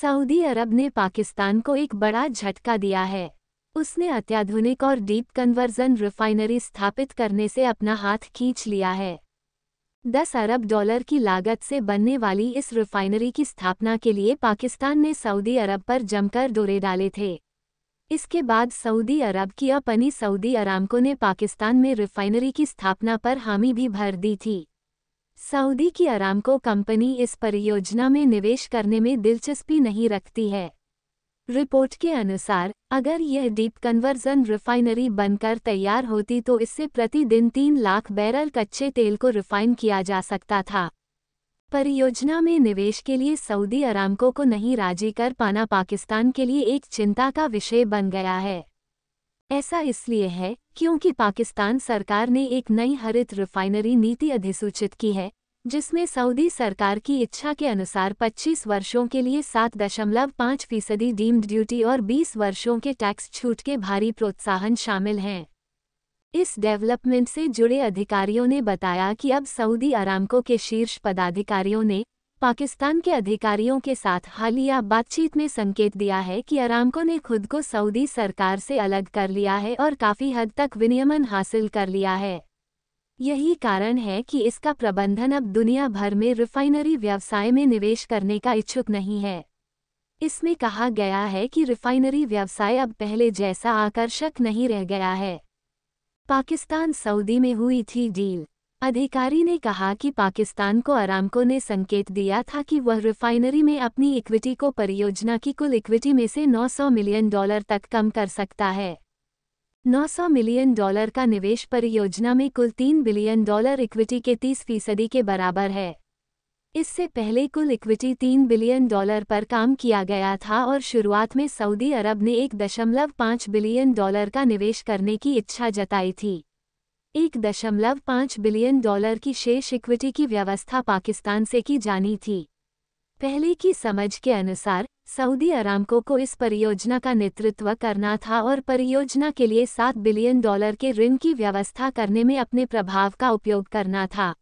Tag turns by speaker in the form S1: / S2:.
S1: Saudi अरब ने पाकिस्तान को एक बड़ा झटका दिया है उसने अत्याधुनिक और डीप कन्वर्जन रिफाइनरी स्थापित करने से अपना हाथ खींच लिया है दस अरब डॉलर की लागत से बनने वाली इस रिफाइनरी की स्थापना के लिए पाकिस्तान ने सऊदी अरब पर जमकर दौरे डाले थे इसके बाद सऊदी अरब की अपनी सऊदी अरामको ने पाकिस्तान में रिफाइनरी की स्थापना पर हामी भी भर दी थी सऊदी की अरामको कंपनी इस परियोजना में निवेश करने में दिलचस्पी नहीं रखती है रिपोर्ट के अनुसार अगर यह डीप कन्वर्जन रिफाइनरी बनकर तैयार होती तो इससे प्रतिदिन तीन लाख बैरल कच्चे तेल को रिफाइन किया जा सकता था परियोजना में निवेश के लिए सऊदी अरामको को नहीं राजी कर पाना पाकिस्तान के लिए एक चिंता का विषय बन गया है ऐसा इसलिए है क्योंकि पाकिस्तान सरकार ने एक नई हरित रिफाइनरी नीति अधिसूचित की है जिसमें सऊदी सरकार की इच्छा के अनुसार 25 वर्षों के लिए 7.5 फीसदी डीम्ड ड्यूटी और 20 वर्षों के टैक्स छूट के भारी प्रोत्साहन शामिल हैं इस डेवलपमेंट से जुड़े अधिकारियों ने बताया कि अब सऊदी अरामको के शीर्ष पदाधिकारियों ने पाकिस्तान के अधिकारियों के साथ हालिया बातचीत में संकेत दिया है कि अरामको ने खुद को सऊदी सरकार से अलग कर लिया है और काफ़ी हद तक विनियमन हासिल कर लिया है यही कारण है कि इसका प्रबंधन अब दुनिया भर में रिफाइनरी व्यवसाय में निवेश करने का इच्छुक नहीं है इसमें कहा गया है कि रिफाइनरी व्यवसाय अब पहले जैसा आकर्षक नहीं रह गया है पाकिस्तान सऊदी में हुई थी डील अधिकारी ने कहा कि पाकिस्तान को अरामको ने संकेत दिया था कि वह रिफाइनरी में अपनी इक्विटी को परियोजना की कुल इक्विटी में से 900 मिलियन डॉलर तक कम कर सकता है 900 मिलियन डॉलर का निवेश परियोजना में कुल 3 बिलियन डॉलर इक्विटी के 30 फीसदी के बराबर है इससे पहले कुल इक्विटी 3 बिलियन डॉलर पर काम किया गया था और शुरुआत में सऊदी अरब ने एक दशमलव पाँच बिलियन डॉलर का निवेश करने की इच्छा जताई थी एक दशमलव पाँच बिलियन डॉलर की शेष इक्विटी की व्यवस्था पाकिस्तान से की जानी थी पहले की समझ के अनुसार सऊदी अरामको को इस परियोजना का नेतृत्व करना था और परियोजना के लिए सात बिलियन डॉलर के ऋण की व्यवस्था करने में अपने प्रभाव का उपयोग करना था